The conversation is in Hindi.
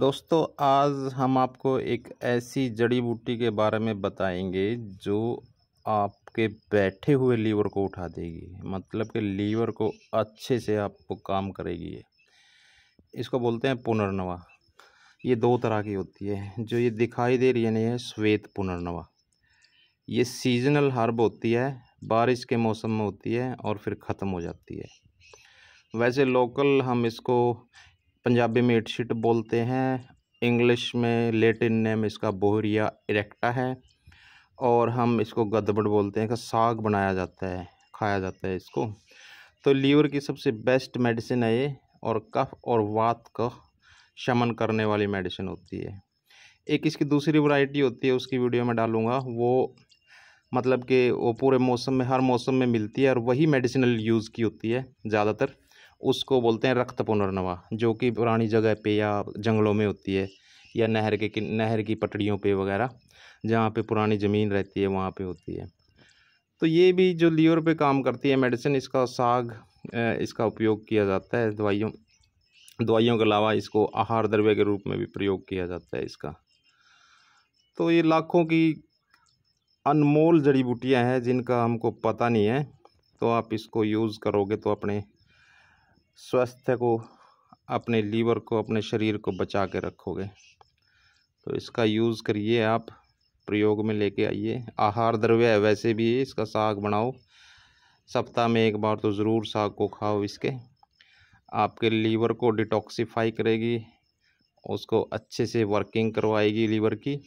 दोस्तों आज हम आपको एक ऐसी जड़ी बूटी के बारे में बताएंगे जो आपके बैठे हुए लीवर को उठा देगी मतलब कि लीवर को अच्छे से आपको काम करेगी इसको बोलते हैं पुनर्नवा ये दो तरह की होती है जो ये दिखाई दे रही है नहीं है श्वेत पुनर्नवा ये सीजनल हर्ब होती है बारिश के मौसम में होती है और फिर ख़त्म हो जाती है वैसे लोकल हम इसको पंजाबी में इटशीट बोलते हैं इंग्लिश में लेटिन नेम इसका बोहरिया इरेक्टा है और हम इसको गदबड़ बोलते हैं का साग बनाया जाता है खाया जाता है इसको तो लीवर की सबसे बेस्ट मेडिसिन है ये और कफ और वात का शमन करने वाली मेडिसिन होती है एक इसकी दूसरी वैरायटी होती है उसकी वीडियो में डालूँगा वो मतलब कि वो पूरे मौसम में हर मौसम में मिलती है और वही मेडिसिनल यूज़ की होती है ज़्यादातर उसको बोलते हैं रक्त पुनर्नवा जो कि पुरानी जगह पे या जंगलों में होती है या नहर के नहर की पटड़ियों पे वगैरह जहाँ पे पुरानी ज़मीन रहती है वहाँ पे होती है तो ये भी जो लीवर पे काम करती है मेडिसिन इसका साग इसका उपयोग किया जाता है दवाइयों दवाइयों के अलावा इसको आहार द्रव्य के रूप में भी प्रयोग किया जाता है इसका तो ये लाखों की अनमोल जड़ी बूटियाँ हैं जिनका हमको पता नहीं है तो आप इसको यूज़ करोगे तो अपने स्वास्थ्य को अपने लीवर को अपने शरीर को बचा के रखोगे तो इसका यूज़ करिए आप प्रयोग में लेके आइए आहार द्रव्य है वैसे भी इसका साग बनाओ सप्ताह में एक बार तो ज़रूर साग को खाओ इसके आपके लीवर को डिटॉक्सीफाई करेगी उसको अच्छे से वर्किंग करवाएगी लीवर की